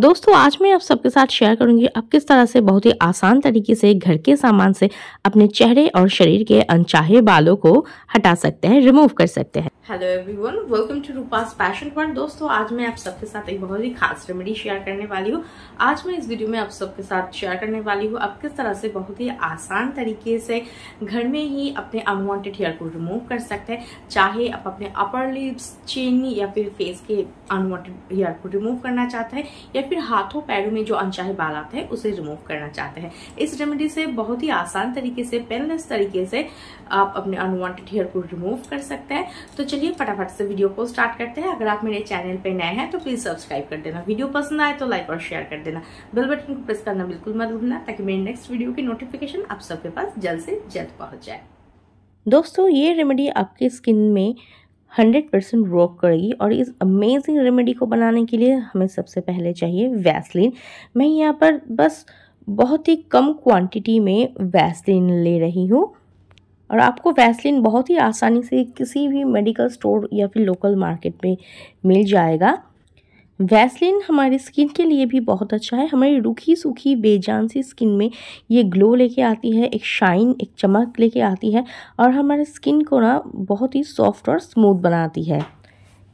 दोस्तों आज मैं आप सबके साथ शेयर करूंगी आप किस तरह से बहुत ही आसान तरीके से घर के सामान से अपने चेहरे और शरीर के अनचाहे बालों को हटा सकते हैं रिमूव कर सकते हैं hello everyone welcome to Roopa's passion point दोस्तों आज मैं आप सबके साथ एक बहुत ही खास रेमेडी शेयर करने वाली हूँ आज मैं इस वीडियो में आप सबके साथ शेयर करने वाली हूँ आप किस तरह से बहुत ही आसान तरीके से घर में ही अपने अनवांटेड हेयर को रिमूव कर सकते हैं चाहे आप अपने अपर लिप्स चिन या फिर फेस के अनवांटेड हेयर को रिमूव करना चाहते हैं या फिर हाथों पैरों में जो अनचाहे बाल आते हैं उसे रिमूव करना चाहते हैं इस रेमेडी से बहुत ही आसान तरीके से पेनलेस तरीके से आप अपने अनवांटेड हेयर को रिमूव कर सकते हैं तो चलिए फटाफट से वीडियो को स्टार्ट करते हैं अगर आप मेरे चैनल पे नए हैं तो प्लीज सब्सक्राइब कर देना वीडियो पसंद आए तो लाइक और शेयर कर देना बेल बटन को प्रेस करना बिल्कुल मत भूलना ताकि मेरे नेक्स्ट वीडियो की नोटिफिकेशन आप सबके पास जल्द से जल्द पहुंच जाए दोस्तों ये रेमेडी आपके स्किन में हंड्रेड परसेंट वर्क करेगी और इस अमेजिंग रेमेडी को बनाने के लिए हमें सबसे पहले चाहिए वैसलिन मैं यहाँ पर बस बहुत ही कम क्वांटिटी में वैसलिन ले रही हूँ और आपको वैसलिन बहुत ही आसानी से किसी भी मेडिकल स्टोर या फिर लोकल मार्केट में मिल जाएगा वैसलिन हमारी स्किन के लिए भी बहुत अच्छा है हमारी रूखी सूखी बेजान सी स्किन में ये ग्लो लेके आती है एक शाइन एक चमक लेके आती है और हमारे स्किन को ना बहुत ही सॉफ्ट और स्मूथ बनाती है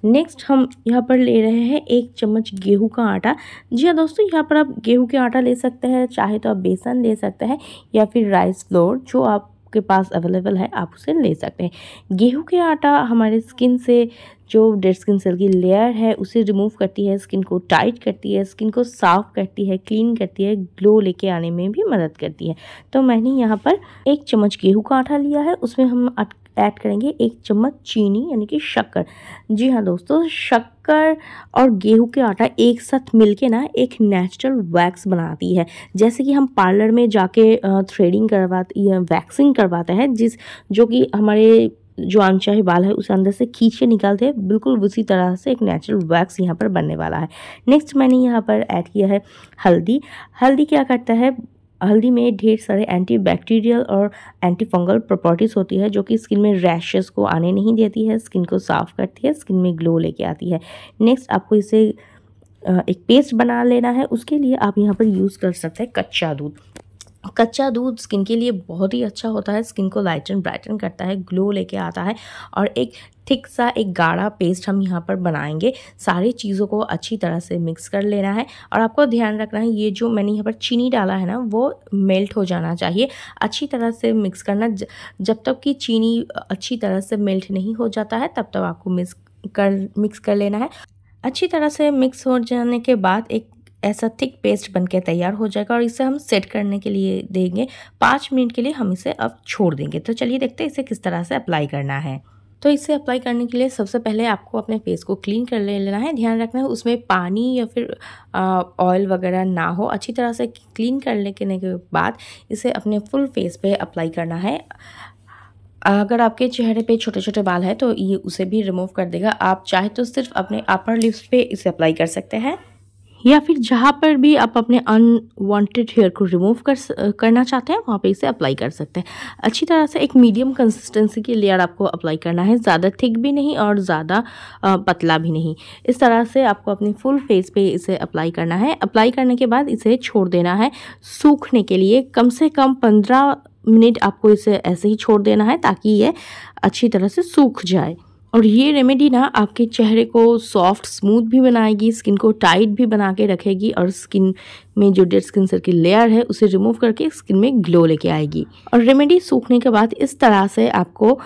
नेक्स्ट हम यहाँ पर ले रहे हैं एक चम्मच गेहूं का आटा जी हाँ दोस्तों यहाँ पर आप गेहूं के आटा ले सकते हैं चाहे तो आप बेसन ले सकते हैं या फिर राइस फ्लोर जो आप आपके पास अवेलेबल है आप उसे ले सकते हैं गेहूं के आटा हमारे स्किन से जो डेड स्किन सेल की लेयर है उसे रिमूव करती है स्किन को टाइट करती है स्किन को साफ करती है क्लीन करती है ग्लो लेके आने में भी मदद करती है तो मैंने यहाँ पर एक चम्मच गेहूं का आटा लिया है उसमें हम ऐड करेंगे एक चम्मच चीनी यानी कि शक्कर जी हाँ दोस्तों शक्कर और गेहूं के आटा एक साथ मिलके ना एक नेचुरल वैक्स बनाती है जैसे कि हम पार्लर में जाके थ्रेडिंग करवाते वैक्सिंग करवाते हैं जिस जो कि हमारे जो अनचाहे बाल है उसे अंदर से खींच के निकालते हैं बिल्कुल उसी तरह से एक नेचुरल वैक्स यहाँ पर बनने वाला है नेक्स्ट मैंने यहाँ पर ऐड किया है हल्दी हल्दी क्या करता है हल्दी में ढेर सारे एंटी बैक्टीरियल और एंटी फंगल प्रॉपर्टीज़ होती है जो कि स्किन में रैशेस को आने नहीं देती है स्किन को साफ़ करती है स्किन में ग्लो लेके आती है नेक्स्ट आपको इसे एक पेस्ट बना लेना है उसके लिए आप यहाँ पर यूज़ कर सकते हैं कच्चा दूध कच्चा दूध स्किन के लिए बहुत ही अच्छा होता है स्किन को लाइटन ब्राइटन करता है ग्लो लेके आता है और एक थिक सा एक गाढ़ा पेस्ट हम यहाँ पर बनाएंगे सारी चीज़ों को अच्छी तरह से मिक्स कर लेना है और आपको ध्यान रखना है ये जो मैंने यहाँ पर चीनी डाला है ना वो मेल्ट हो जाना चाहिए अच्छी तरह से मिक्स करना जब तक कि चीनी अच्छी तरह से मेल्ट नहीं हो जाता है तब तक आपको मिक्स कर मिक्स कर लेना है अच्छी तरह से मिक्स हो जाने के बाद एक ऐसा थिक पेस्ट बनके तैयार हो जाएगा और इसे हम सेट करने के लिए देंगे पाँच मिनट के लिए हम इसे अब छोड़ देंगे तो चलिए देखते हैं इसे किस तरह से अप्लाई करना है तो इसे अप्लाई करने के लिए सबसे पहले आपको अपने फेस को क्लीन कर लेना है ध्यान रखना है उसमें पानी या फिर ऑयल वगैरह ना हो अच्छी तरह से क्लीन कर लेने के बाद इसे अपने फुल फेस पे अप्लाई करना है अगर आपके चेहरे पे छोटे छोटे बाल हैं तो ये उसे भी रिमूव कर देगा आप चाहे तो सिर्फ अपने अपर लिप्स पे इसे अप्लाई कर सकते हैं या फिर जहाँ पर भी आप अपने अनवांटेड हेयर को रिमूव कर करना चाहते हैं वहाँ पे इसे अप्लाई कर सकते हैं अच्छी तरह से एक मीडियम कंसिस्टेंसी की लेयर आपको अप्लाई करना है ज़्यादा थिक भी नहीं और ज़्यादा पतला भी नहीं इस तरह से आपको अपने फुल फेस पे इसे अप्लाई करना है अप्लाई करने के बाद इसे छोड़ देना है सूखने के लिए कम से कम पंद्रह मिनट आपको इसे ऐसे ही छोड़ देना है ताकि ये अच्छी तरह से सूख जाए और ये रेमेडी ना आपके चेहरे को सॉफ्ट स्मूथ भी बनाएगी स्किन को टाइट भी बना के रखेगी और स्किन में जो डेड स्किन सर की लेयर है उसे रिमूव करके स्किन में ग्लो लेके आएगी और रेमेडी सूखने के बाद इस तरह से आपको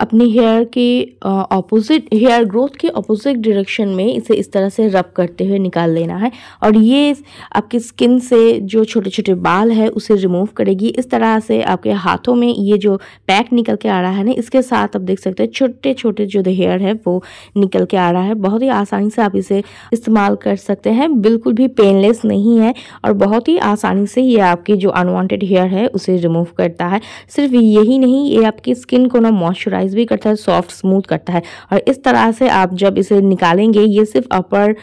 अपने हेयर के ऑपोजिट हेयर ग्रोथ के ऑपोजिट डायरेक्शन में इसे इस तरह से रब करते हुए निकाल लेना है और ये आपकी स्किन से जो छोटे छोटे बाल है उसे रिमूव करेगी इस तरह से आपके हाथों में ये जो पैक निकल के आ रहा है ना इसके साथ आप देख सकते हैं छोटे छोटे जो हेयर है वो निकल के आ रहा है बहुत ही आसानी से आप इसे इस्तेमाल कर सकते हैं बिल्कुल भी पेनलेस नहीं है और बहुत ही आसानी से ये आपकी जो अनवांटेड हेयर है उसे रिमूव करता है सिर्फ यही नहीं ये आपकी स्किन को ना मॉइस्चराइज मसाज भी करता है सॉफ्ट स्मूथ करता है और इस तरह से आप जब इसे निकालेंगे ये सिर्फ अपर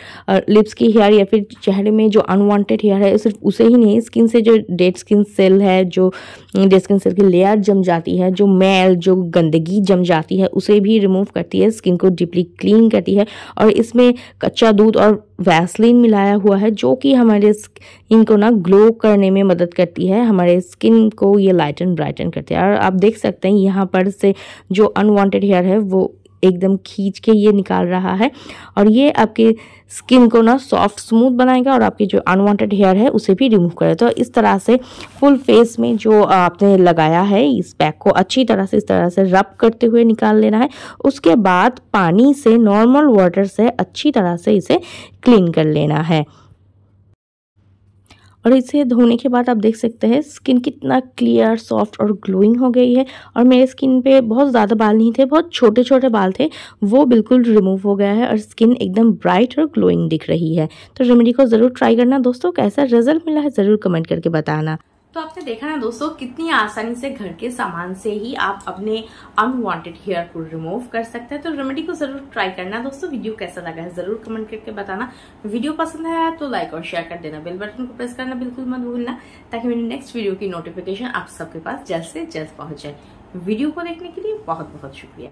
लिप्स की हेयर या फिर चेहरे में जो अनवांटेड हेयर है सिर्फ उसे ही नहीं स्किन से जो डेड स्किन सेल है जो डेड स्किन सेल की लेयर जम जाती है जो मैल जो गंदगी जम जाती है उसे भी रिमूव करती है स्किन को डीपली क्लीन करती है और इसमें कच्चा दूध और वैसलिन मिलाया हुआ है जो कि हमारे स्किन को ना ग्लो करने में मदद करती है हमारे स्किन को ये लाइटन ब्राइटन करती है और आप देख सकते हैं यहाँ पर से जो अनवांटेड हेयर है वो एकदम खींच के ये निकाल रहा है और ये आपके स्किन को ना सॉफ्ट स्मूथ बनाएगा और आपकी जो अनवांटेड हेयर है उसे भी रिमूव करेगा तो इस तरह से फुल फेस में जो आपने लगाया है इस पैक को अच्छी तरह से इस तरह से रब करते हुए निकाल लेना है उसके बाद पानी से नॉर्मल वाटर से अच्छी तरह से इसे क्लीन कर लेना है और इसे धोने के बाद आप देख सकते हैं स्किन कितना क्लियर सॉफ्ट और ग्लोइंग हो गई है और मेरे स्किन पे बहुत ज़्यादा बाल नहीं थे बहुत छोटे छोटे बाल थे वो बिल्कुल रिमूव हो गया है और स्किन एकदम ब्राइट और ग्लोइंग दिख रही है तो रेमेडी को ज़रूर ट्राई करना दोस्तों कैसा रिजल्ट मिला है ज़रूर कमेंट करके बताना तो आपने देखा ना दोस्तों कितनी आसानी से घर के सामान से ही आप अपने अनवांटेड हेयर को रिमूव कर सकते हैं तो रेमेडी को जरूर ट्राई करना दोस्तों वीडियो कैसा लगा है जरूर कमेंट करके बताना वीडियो पसंद आया तो लाइक और शेयर कर देना बेल बटन को प्रेस करना बिल्कुल मत भूलना ताकि मेरी नेक्स्ट वीडियो की नोटिफिकेशन आप सबके पास जल्द से जल्द पहुंच जाए वीडियो को देखने के लिए बहुत बहुत शुक्रिया